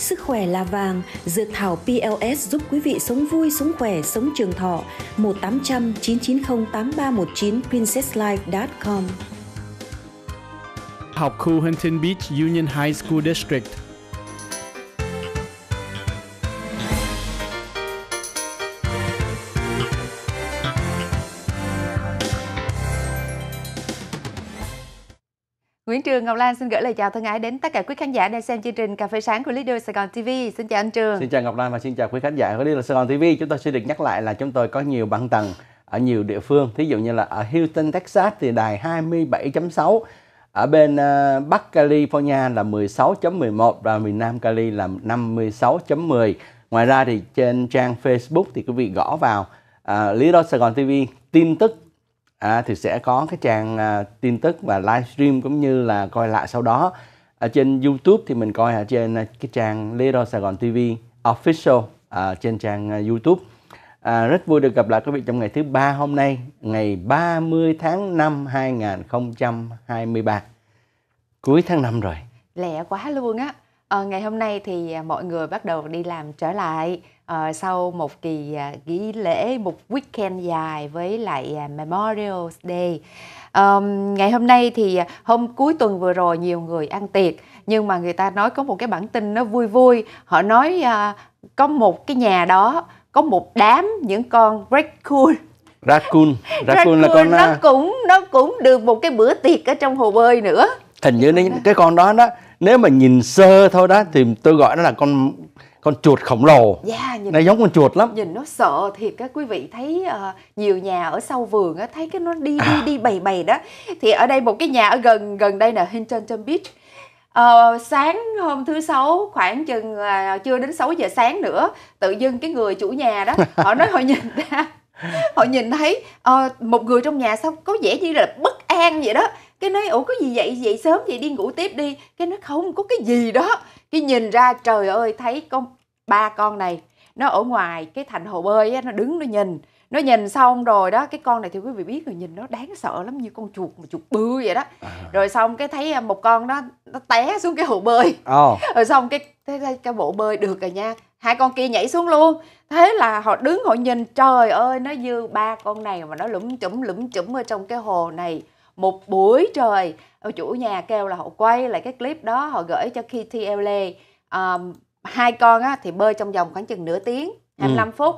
Sức khỏe là vàng, dược thảo PLS giúp quý vị sống vui, sống khỏe, sống trường thọ. 1800 990 8319 princesslife.com Học khu Huntington Beach Union High School District Nguyễn Trường Ngọc Lan xin gửi lời chào thân ái đến tất cả quý khán giả đang xem chương trình Cà phê sáng của Leader Sài Gòn TV. Xin chào anh Trường. Xin chào Ngọc Lan và xin chào quý khán giả của Leader Sài Gòn TV. Chúng tôi xin được nhắc lại là chúng tôi có nhiều băng tầng ở nhiều địa phương. Thí dụ như là ở Houston, Texas thì đài 27.6, ở bên ờ, Bắc California là 16.11 và miền Nam Cali là 56.10. Ngoài ra thì trên trang Facebook thì quý vị gõ vào uh, ờ, Leader Sài Gòn TV tin tức à, thì sẽ có cái trang à, tin tức và livestream cũng như là coi lại sau đó ở trên YouTube thì mình coi ở trên à, cái trang Little Sài Gòn TV Official à, trên trang à, YouTube à, rất vui được gặp lại quý vị trong ngày thứ ba hôm nay ngày 30 tháng 5 2023 cuối tháng năm rồi lẹ quá luôn á Ờ, ngày hôm nay thì à, mọi người bắt đầu đi làm trở lại ờ, sau một kỳ à, nghỉ lễ, một weekend dài với lại à, Memorial Day. Ờm, ngày hôm nay thì à, hôm cuối tuần vừa rồi nhiều người ăn tiệc nhưng mà người ta nói có một cái bản tin nó vui vui. Họ nói à, có một cái nhà đó có một đám những con raccoon Raccoon, raccoon là con à, nó cũng nó cũng được một cái bữa tiệc ở trong hồ bơi nữa. hình như nó- cái con đó đó nếu mà nhìn sơ thôi đó thì tôi gọi nó là con con chuột khổng lồ yeah, dạ, nhìn, nó giống con chuột lắm nhìn nó sợ thiệt các quý vị thấy uh, nhiều nhà ở sau vườn á thấy cái nó đi đi à. đi bầy bầy đó thì ở đây một cái nhà ở gần gần đây là Huntington Beach uh, sáng hôm thứ sáu khoảng chừng uh, ờ, chưa đến 6 giờ sáng nữa tự dưng cái người chủ nhà đó họ nói họ nhìn ra họ nhìn thấy uh, một người trong nhà sao có vẻ như là bất an vậy đó cái nói ủa có gì vậy dậy sớm vậy đi ngủ tiếp đi cái nói không có cái gì đó cái nhìn ra trời ơi thấy con ba con này nó ở ngoài cái thành hồ bơi á, nó đứng nó nhìn nó nhìn xong rồi đó cái con này thì quý vị biết rồi nhìn nó đáng sợ lắm như con chuột mà chuột bư vậy đó à. rồi xong cái thấy à, một con đó nó té xuống cái hồ bơi oh. rồi xong cái thấy cái bộ bơi được rồi nha hai con kia nhảy xuống luôn thế là họ đứng họ nhìn trời ơi nó dư ba con này mà nó lủm chủm lủm chủm ở trong cái hồ này một buổi trời ông ờ, chủ nhà kêu là họ quay lại cái clip đó họ gửi cho Kitty LA um, hai con á, thì bơi trong vòng khoảng chừng nửa tiếng 25 ừ. phút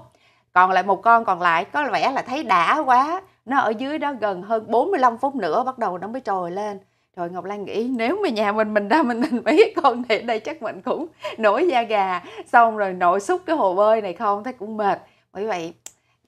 còn lại một con còn lại có vẻ là thấy đã quá nó ở dưới đó gần hơn 45 phút nữa bắt đầu nó mới trồi lên rồi Ngọc Lan nghĩ nếu mà nhà mình mình ra mình mình biết con này đây chắc mình cũng nổi da gà xong rồi nội xúc cái hồ bơi này không thấy cũng mệt bởi vậy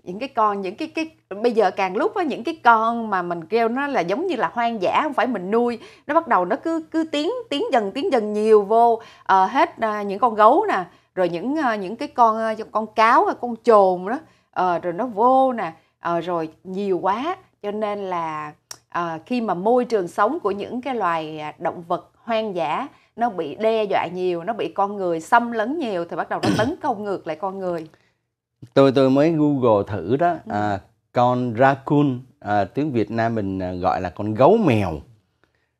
những cái con những cái cái bây giờ càng lúc với những cái con mà mình kêu nó là giống như là hoang dã không phải mình nuôi nó bắt đầu nó cứ cứ tiến tiến dần tiến dần nhiều vô à, hết à, những con gấu nè rồi những à, những cái con con cáo hay con chồn đó à, rồi nó vô nè à, rồi nhiều quá cho nên là à, khi mà môi trường sống của những cái loài à, động vật hoang dã nó bị đe dọa nhiều nó bị con người xâm lấn nhiều thì bắt đầu nó tấn công ngược lại con người tôi tôi mới google thử đó ừ. à, con raccoon à, tiếng Việt Nam mình à, gọi là con gấu mèo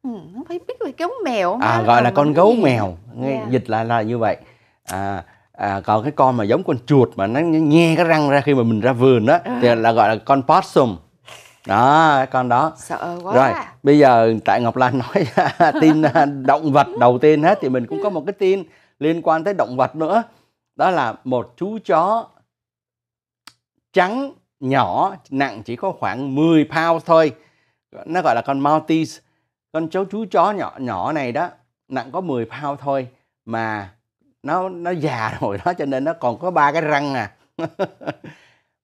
ừ, không phải biết về gấu mèo à, gọi là con gấu gì? mèo nghe yeah. Dạ. dịch là là như vậy à, à, còn cái con mà giống con chuột mà nó nghe cái răng ra khi mà mình ra vườn đó ừ. thì là gọi là con possum đó con đó sợ quá rồi bây giờ tại Ngọc Lan nói tin à, động vật đầu tiên hết thì mình cũng có một cái tin liên quan tới động vật nữa đó là một chú chó trắng nhỏ nặng chỉ có khoảng 10 pound thôi nó gọi là con Maltese con cháu chú chó nhỏ nhỏ này đó nặng có 10 pound thôi mà nó nó già rồi đó cho nên nó còn có ba cái răng à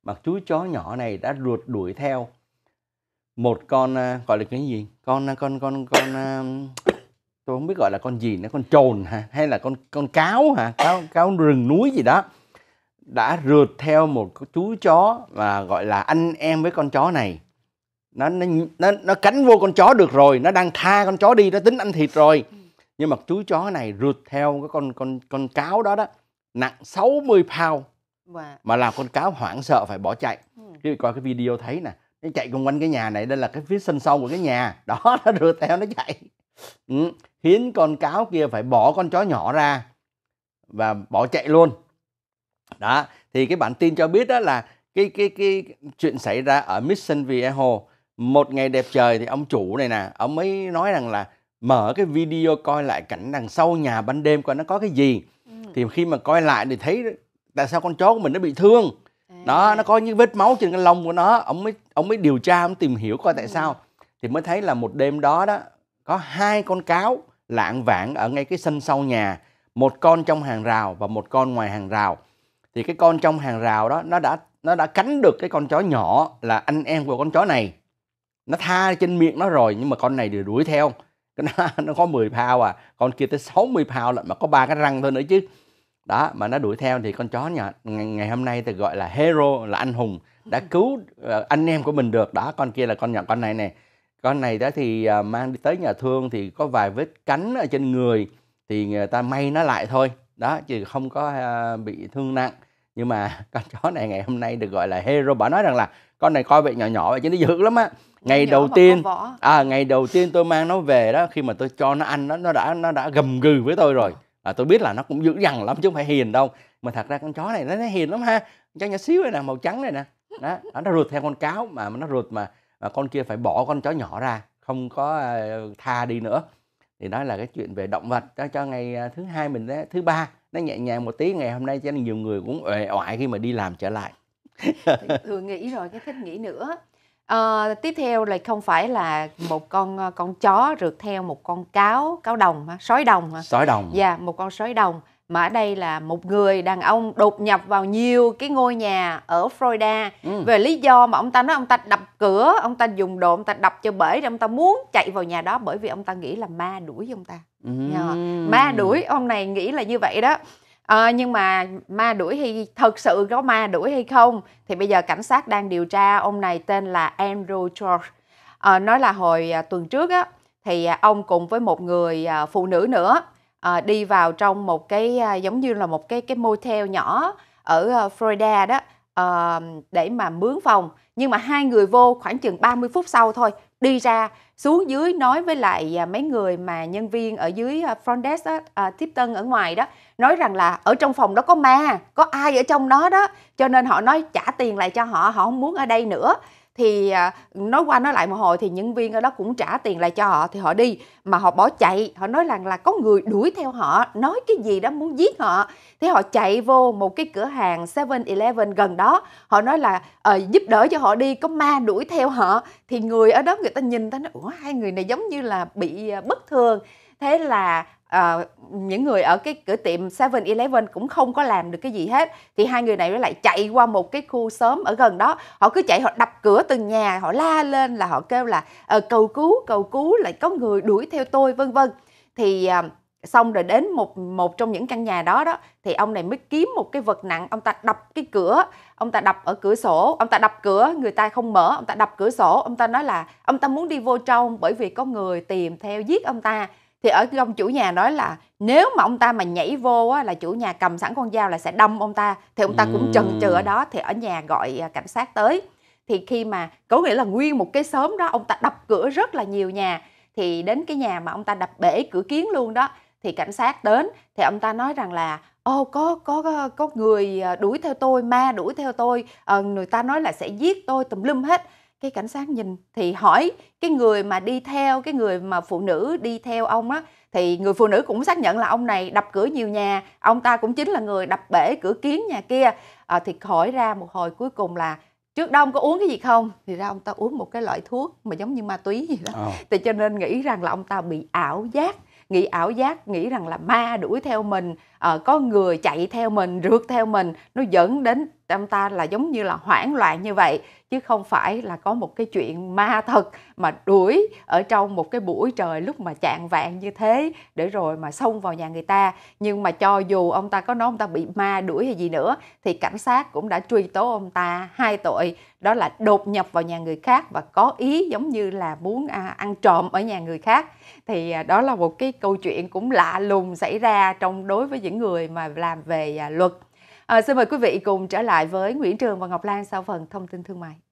mà chú chó nhỏ này đã ruột đuổi theo một con à, gọi là cái gì con à, con con con à, tôi không biết gọi là con gì nữa con trồn hả hay là con con cáo hả cáo cáo rừng núi gì đó đã rượt theo một chú chó và gọi là anh em với con chó này nó nó nó, nó cắn vô con chó được rồi nó đang tha con chó đi nó tính ăn thịt rồi ừ. nhưng mà chú chó này rượt theo cái con con con cáo đó đó nặng 60 pound wow. mà làm con cáo hoảng sợ phải bỏ chạy khi ừ. coi cái video thấy nè nó chạy cùng quanh cái nhà này đây là cái phía sân sau của cái nhà đó nó rượt theo nó chạy ừ. khiến con cáo kia phải bỏ con chó nhỏ ra và bỏ chạy luôn đó thì cái bản tin cho biết đó là cái cái cái chuyện xảy ra ở Mission Viejo một ngày đẹp trời thì ông chủ này nè ông ấy nói rằng là mở cái video coi lại cảnh đằng sau nhà ban đêm coi nó có cái gì ừ. thì khi mà coi lại thì thấy tại sao con chó của mình nó bị thương à. đó nó có những vết máu trên cái lông của nó ông mới ông mới điều tra ông tìm hiểu coi tại ừ. sao thì mới thấy là một đêm đó đó có hai con cáo lạng vạng ở ngay cái sân sau nhà một con trong hàng rào và một con ngoài hàng rào thì cái con trong hàng rào đó nó đã nó đã cắn được cái con chó nhỏ là anh em của con chó này nó tha trên miệng nó rồi nhưng mà con này đều đuổi theo nó, nó có 10 pound à con kia tới 60 pound lận mà có ba cái răng thôi nữa chứ đó mà nó đuổi theo thì con chó nhỏ ngày, ngày hôm nay thì gọi là hero là anh hùng đã ừ. cứu ờ, anh em của mình được đó con kia là con nhỏ con này nè con này đó thì ờ, mang đi tới nhà thương thì có vài vết cắn ở trên người thì người ta may nó lại thôi đó chứ không có uh, bị thương nặng nhưng mà con chó này ngày hôm nay được gọi là hero bà nói rằng là con này coi vậy nhỏ nhỏ vậy chứ nó dữ lắm á ngày nhỏ đầu tiên à ngày đầu tiên tôi mang nó về đó khi mà tôi cho nó ăn nó nó đã nó đã gầm gừ với tôi rồi à, tôi biết là nó cũng dữ dằn lắm chứ không phải hiền đâu mà thật ra con chó này nó, nó hiền lắm ha cho nhỏ xíu này nè màu trắng này nè đó nó rụt theo con cáo mà nó rụt mà, mà con kia phải bỏ con chó nhỏ ra không có uh, tha đi nữa thì đó là cái chuyện về động vật đó cho ngày à, thứ hai mình đó, thứ ba nó nhẹ nhàng một tí ngày hôm nay cho nên nhiều người cũng uể oải khi mà đi làm trở lại thường nghĩ rồi cái thích nghĩ nữa à, tiếp theo là không phải là một con à, con chó rượt theo một con cáo cáo đồng sói đồng sói đồng dạ một con sói đồng mà ở đây là một người đàn ông đột nhập vào nhiều cái ngôi nhà ở Florida ừ. về lý do mà ông ta nói ông ta đập cửa ông ta dùng đồ ông ta đập cho bể để ông ta muốn chạy vào nhà đó bởi vì ông ta nghĩ là ma đuổi ông ta ừ. ma đuổi ông này nghĩ là như vậy đó à, nhưng mà ma đuổi hay thật sự có ma đuổi hay không thì bây giờ cảnh sát đang điều tra ông này tên là Andrew George à, nói là hồi à, tuần trước á thì à, ông cùng với một người à, phụ nữ nữa Ờ, đi vào trong một cái à, giống như là một cái cái motel nhỏ ở uh, Florida đó uh, để mà mướn phòng nhưng mà hai người vô khoảng chừng 30 phút sau thôi đi ra xuống dưới nói với lại uh, mấy người mà nhân viên ở dưới uh, front desk đó, uh, tiếp tân ở ngoài đó nói rằng là ở trong phòng đó có ma có ai ở trong đó đó cho nên họ nói trả tiền lại cho họ họ không muốn ở đây nữa thì à, nói qua nói lại một hồi thì nhân viên ở đó cũng trả tiền lại cho họ thì họ đi mà họ bỏ chạy họ nói rằng là có người đuổi theo họ nói cái gì đó muốn giết họ thế họ chạy vô một cái cửa hàng 7-Eleven gần đó họ nói là uh, giúp đỡ cho họ đi có ma đuổi theo họ thì người ở đó người ta nhìn ta nói ủa hai người này giống như là bị à, bất thường thế là uh, những người ở cái cửa tiệm 7-Eleven cũng không có làm được cái gì hết thì hai người này lại chạy qua một cái khu sớm ở gần đó họ cứ chạy họ đập cửa từng nhà họ la lên là họ kêu là uh, cầu cứu cầu cứu lại có người đuổi theo tôi vân vân thì uh, xong rồi đến một một trong những căn nhà đó đó thì ông này mới kiếm một cái vật nặng ông ta đập cái cửa ông ta đập ở cửa sổ ông ta đập cửa người ta không mở ông ta đập cửa sổ ông ta nói là ông ta muốn đi vô trong bởi vì có người tìm theo giết ông ta thì ở ông chủ nhà nói là nếu mà ông ta mà nhảy vô á, là chủ nhà cầm sẵn con dao là sẽ đâm ông ta thì ông ta cũng chần chừ ở đó thì ở nhà gọi à, cảnh sát tới thì khi mà có nghĩa là nguyên một cái xóm đó ông ta đập cửa rất là nhiều nhà thì đến cái nhà mà ông ta đập bể cửa kiến luôn đó thì cảnh sát đến thì ông ta nói rằng là ô có có có, người à, đuổi theo tôi ma đuổi theo tôi ờ, người ta nói là sẽ giết tôi tùm lum hết cái cảnh sát nhìn thì hỏi cái người mà đi theo cái người mà phụ nữ đi theo ông á thì người phụ nữ cũng xác nhận là ông này đập cửa nhiều nhà ông ta cũng chính là người đập bể cửa kiến nhà kia à, thì hỏi ra một hồi cuối cùng là trước đó ông có uống cái gì không thì ra ông ta uống một cái loại thuốc mà giống như ma túy gì đó oh. thì cho nên nghĩ rằng là ông ta bị ảo giác nghĩ ảo giác nghĩ rằng là ma đuổi theo mình à, có người chạy theo mình rượt theo mình nó dẫn đến ông ta là giống như là hoảng loạn như vậy chứ không phải là có một cái chuyện ma thật mà đuổi ở trong một cái buổi trời lúc mà chạng vạn như thế để rồi mà xông vào nhà người ta nhưng mà cho dù ông ta có nói ông ta bị ma đuổi hay gì nữa thì cảnh sát cũng đã truy tố ông ta hai tội đó là đột nhập vào nhà người khác và có ý giống như là muốn à, ăn trộm ở nhà người khác thì à, đó là một cái câu chuyện cũng lạ lùng xảy ra trong đối với những người mà làm về à, luật À, xin mời quý vị cùng trở lại với Nguyễn Trường và Ngọc Lan sau phần thông tin thương mại.